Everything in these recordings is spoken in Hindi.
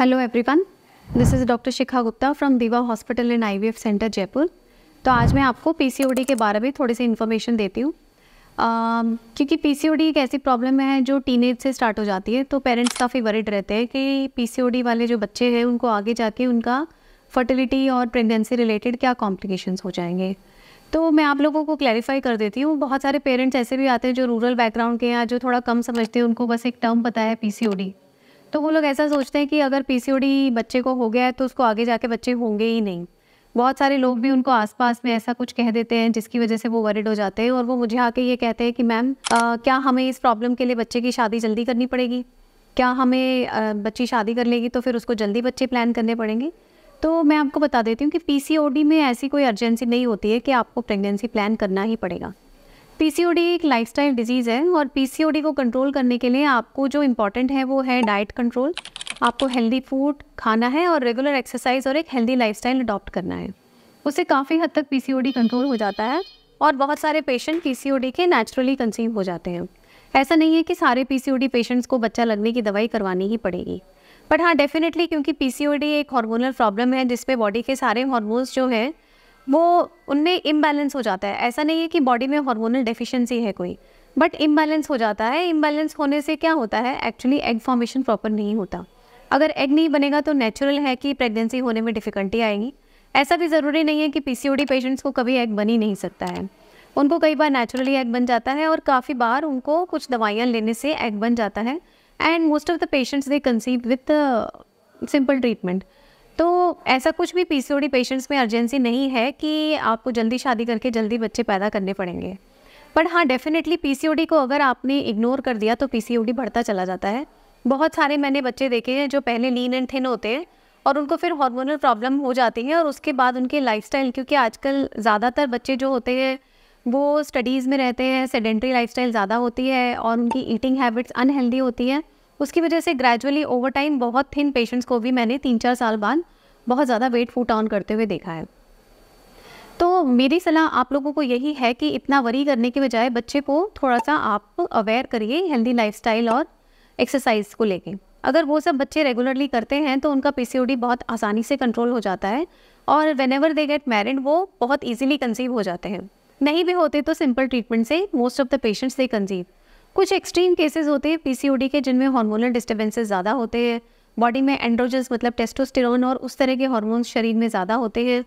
hello everyone this is doctor Shikha Gupta from Diva hospital and eye centre Jaipur तो आज मैं आपको पी के बारे में थोड़ी सी इन्फॉर्मेशन देती हूँ क्योंकि पी एक ऐसी प्रॉब्लम है जो टीन से स्टार्ट हो जाती है तो पेरेंट्स काफ़ी वरिड रहते हैं कि पी वाले जो बच्चे हैं उनको आगे जाके उनका फर्टिलिटी और प्रेगनेंसी रिलेटेड क्या कॉम्प्लिकेशन हो जाएंगे तो मैं आप लोगों को क्लैरिफाई कर देती हूँ बहुत सारे पेरेंट्स ऐसे भी आते हैं जो रूरल बैकग्राउंड के हैं जो थोड़ा कम समझते हैं उनको बस एक टर्म पता है पी तो वो लोग ऐसा सोचते हैं कि अगर पीसीओडी बच्चे को हो गया है तो उसको आगे जाके बच्चे होंगे ही नहीं बहुत सारे लोग भी उनको आसपास में ऐसा कुछ कह देते हैं जिसकी वजह से वो वरिड हो जाते हैं और वो मुझे आके ये कहते हैं कि मैम क्या हमें इस प्रॉब्लम के लिए बच्चे की शादी जल्दी करनी पड़ेगी क्या हमें आ, बच्ची शादी कर लेगी तो फिर उसको जल्दी बच्चे प्लान करने पड़ेंगे तो मैं आपको बता देती हूँ कि पी में ऐसी कोई अर्जेंसी नहीं होती है कि आपको प्रेगनेंसी प्लान करना ही पड़ेगा पीसीओडी एक लाइफस्टाइल डिजीज़ है और पीसीओडी को कंट्रोल करने के लिए आपको जो इम्पॉर्टेंट है वो है डाइट कंट्रोल आपको हेल्दी फूड खाना है और रेगुलर एक्सरसाइज और एक हेल्दी लाइफस्टाइल अडॉप्ट करना है उससे काफ़ी हद तक पीसीओडी कंट्रोल हो जाता है और बहुत सारे पेशेंट पीसीओडी के नेचुरली कंसीव हो जाते हैं ऐसा नहीं है कि सारे पीसीओडी पेशेंट्स को बच्चा लगने की दवाई करवानी ही पड़ेगी बट हाँ डेफिनेटली क्योंकि पीसीओडी एक हार्मोनल प्रॉब्लम है जिसपे बॉडी के सारे हार्मोन्स जो हैं वो उनमें इम्बैलेंस हो जाता है ऐसा नहीं है कि बॉडी में हार्मोनल डेफिशिएंसी है कोई बट इम्बैलेंस हो जाता है इम्बैलेंस होने से क्या होता है एक्चुअली एग फॉर्मेशन प्रॉपर नहीं होता अगर एग नहीं बनेगा तो नेचुरल है कि प्रेगनेंसी होने में डिफ़िकल्टी आएगी ऐसा भी ज़रूरी नहीं है कि पी पेशेंट्स को कभी एग बन ही नहीं सकता है उनको कई बार नेचुरली एग बन जाता है और काफ़ी बार उनको कुछ दवाइयाँ लेने से एग बन जाता है and most of the patients they conceive with simple treatment तो ऐसा कुछ भी पीसीओडी पेशेंट्स में अर्जेंसी नहीं है कि आपको जल्दी शादी करके जल्दी बच्चे पैदा करने पड़ेंगे पर हाँ डेफिनेटली पीसीओडी को अगर आपने इग्नोर कर दिया तो पीसीओडी बढ़ता चला जाता है बहुत सारे मैंने बच्चे देखे हैं जो पहले लीन एंड थिन होते हैं और उनको फिर हार्मोनल प्रॉब्लम हो जाती है और उसके बाद उनके लाइफस्टाइल क्योंकि आजकल ज़्यादातर बच्चे जो होते हैं वो स्टडीज़ में रहते हैं सेडेंट्री लाइफस्टाइल ज़्यादा होती है और उनकी ईटिंग हैबिट्स अनहेल्दी होती है उसकी वजह से ग्रेजुअली ओवर टाइम बहुत थिन पेशेंट्स को भी मैंने तीन चार साल बाद बहुत ज़्यादा वेट फूट ऑन करते हुए देखा है तो मेरी सलाह आप लोगों को यही है कि इतना वरी करने के बजाय बच्चे को थोड़ा सा आप अवेयर करिए हेल्दी लाइफ और एक्सरसाइज को लेके अगर वो सब बच्चे रेगुलरली करते हैं तो उनका पी बहुत आसानी से कंट्रोल हो जाता है और whenever they get married वो बहुत ईजिली कंसीव हो जाते हैं नहीं भी होते तो सिंपल ट्रीटमेंट से most of the patients they conceive कुछ एक्सट्रीम केसेस होते हैं पीसीओडी के जिनमें हार्मोनल डिस्टर्बेंसेस ज़्यादा होते हैं बॉडी में एंड्रोजेंस मतलब टेस्टोस्टेरोन और उस तरह के हॉर्मोन्स शरीर में ज़्यादा होते हैं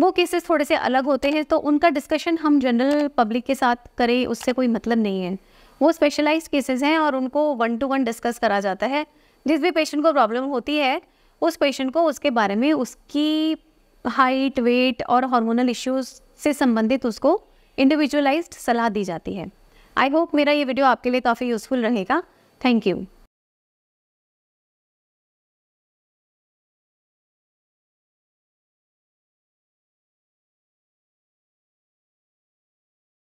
वो केसेस थोड़े से अलग होते हैं तो उनका डिस्कशन हम जनरल पब्लिक के साथ करें उससे कोई मतलब नहीं है वो स्पेशलाइज केसेस हैं और उनको वन टू वन डिस्कस करा जाता है जिस भी पेशेंट को प्रॉब्लम होती है उस पेशेंट को उसके बारे में उसकी हाइट वेट और हार्मोनल इश्यूज से संबंधित उसको इंडिविजुअलाइज्ड सलाह दी जाती है आई होप मेरा ये वीडियो आपके लिए काफ़ी यूज़फुल रहेगा थैंक यू